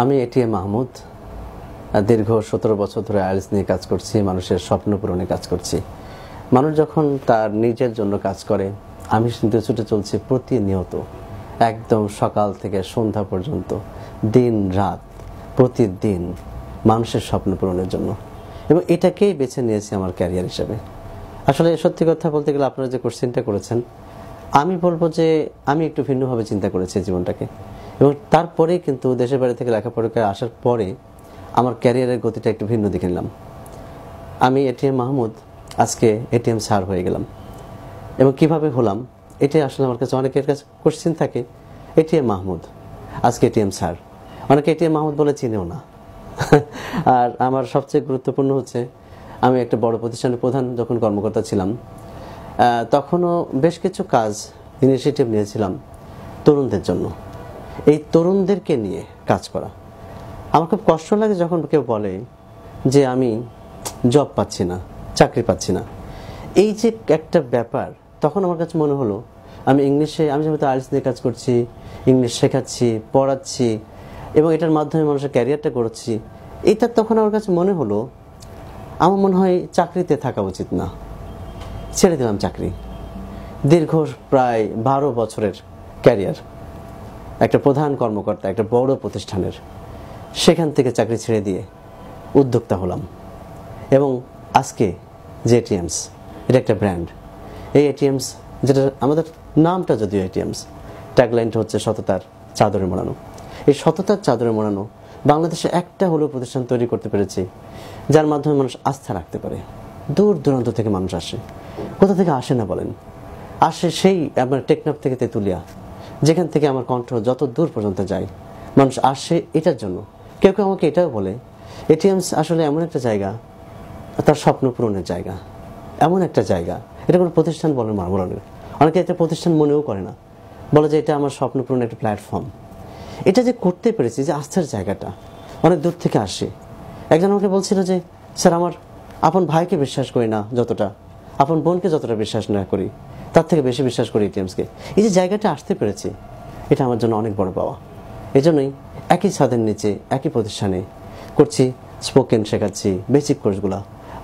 আমি এটিএম মাহমুদ দীর্ঘ সতেরো বছর ধরে আইএলস নিয়ে কাজ করছি মানুষের স্বপ্ন পূরণে কাজ করছি মানুষ যখন তার নিজের জন্য কাজ করে আমি কিন্তু ছুটে চলছি প্রতিনিয়ত একদম সকাল থেকে সন্ধ্যা পর্যন্ত দিন রাত প্রতিদিন মানুষের স্বপ্ন পূরণের জন্য এবং এটাকেই বেছে নিয়েছি আমার ক্যারিয়ার হিসেবে আসলে সত্যি কথা বলতে গেলে আপনারা যে কোশ্চেনটা করেছেন আমি বলবো যে আমি একটু ভিন্নভাবে চিন্তা করেছি জীবনটাকে এবং তারপরে কিন্তু দেশের বাইরে থেকে লেখাপড়াকে আসার পরে আমার ক্যারিয়ারের গতিটা একটু ভিন্ন দিকে নিলাম আমি এটিএম মাহমুদ আজকে এটিএম স্যার হয়ে গেলাম এবং কিভাবে হলাম এটাই আসলে আমার কাছে অনেকের কাছে কোশ্চিন থাকে এটিএম মাহমুদ আজকে এটিএম স্যার অনেকে এটিএম মাহমুদ বলে চিনেও না আর আমার সবচেয়ে গুরুত্বপূর্ণ হচ্ছে আমি একটা বড় প্রতিষ্ঠানের প্রধান যখন কর্মকর্তা ছিলাম তখনও বেশ কিছু কাজ ইনিশিয়েটিভ নিয়েছিলাম তরুণদের জন্য এই তরুণদেরকে নিয়ে কাজ করা আমার খুব কষ্ট লাগে যখন কেউ বলে যে আমি জব পাচ্ছি না চাকরি পাচ্ছি না এই যে একটা ব্যাপার তখন আমার কাছে মনে হলো আমি ইংলিশে আমি যেহেতু আর্টস নিয়ে কাজ করছি ইংলিশ শেখাচ্ছি পড়াচ্ছি এবং এটার মাধ্যমে মানুষের ক্যারিয়ারটা করছি এটা তখন আমার কাছে মনে হলো আমার মনে হয় চাকরিতে থাকা উচিত না ছেড়ে দিলাম চাকরি দীর্ঘ প্রায় বারো বছরের ক্যারিয়ার একটা প্রধান কর্মকর্তা একটা বড় প্রতিষ্ঠানের সেখান থেকে চাকরি ছেড়ে দিয়ে উদ্যোক্তা হলাম এবং আজকে যে এটিএমস এটা একটা ব্র্যান্ড এই এটিএমস যেটা আমাদের নামটা যদিও এটিএমস ট্যাগলাইনটা হচ্ছে সততার চাদরে মোড়ানো এই সততার চাদরে মোড়ানো বাংলাদেশে একটা হলো প্রতিষ্ঠান তৈরি করতে পেরেছি যার মাধ্যমে মানুষ আস্থা রাখতে পারে দূর দূরান্ত থেকে মানুষ আসে কোথা থেকে আসে না বলেন আসে সেই আপনার টেকনাপ থেকে তেঁতুলিয়া যেখান থেকে আমার কণ্ঠ যত দূর পর্যন্ত যায় মানুষ আসে এটার জন্য কেউ কেউ আমাকে এটাও বলে এটিএম আসলে এমন একটা জায়গা তার স্বপ্ন পূরণের জায়গা এমন একটা জায়গা এটা কোনো প্রতিষ্ঠান বলে বলে অনেকে এটা প্রতিষ্ঠান মনেও করে না বলে যে এটা আমার স্বপ্ন পূরণের একটা প্ল্যাটফর্ম এটা যে করতে পেরেছি যে আস্থার জায়গাটা অনেক দূর থেকে আসে একজন আমাকে বলছিল যে স্যার আমার আপন ভাইকে বিশ্বাস করি না যতটা আপন বোনকে যতটা বিশ্বাস না করি তার থেকে বেশি বিশ্বাস করি এটিএমসকে এই যে জায়গাটা আসতে পেরেছি এটা আমার জন্য অনেক বড় পাওয়া এজন্যই একই ছাদের নিচে একই প্রতিষ্ঠানে করছি স্পোকেন শেখাচ্ছি বেসিক কোর্সগুলো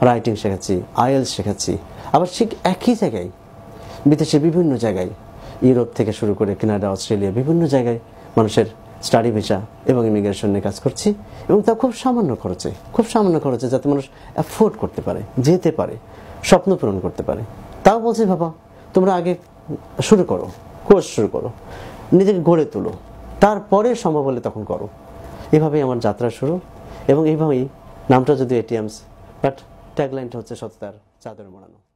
রাইটিং শেখাচ্ছি আইএলস শেখাচ্ছি আবার ঠিক একই জায়গায় বিদেশে বিভিন্ন জায়গায় ইউরোপ থেকে শুরু করে কানাডা অস্ট্রেলিয়া বিভিন্ন জায়গায় মানুষের স্টাডি ভিসা এবং ইমিগ্রেশন নিয়ে কাজ করছি এবং তা খুব সামান্য খরচে খুব সামান্য খরচে যাতে মানুষ অ্যাফোর্ড করতে পারে যেতে পারে স্বপ্ন পূরণ করতে পারে তাও বলছি বাবা তোমরা আগে শুরু করো কোর্স শুরু করো নিজেকে গড়ে তোলো তারপরে সম্ভব হলে তখন করো এভাবেই আমার যাত্রা শুরু এবং এইভাবেই নামটা যদি এটিএমস বাট ট্যাগলাইনটা হচ্ছে সত্যার চাদর মোড়ানো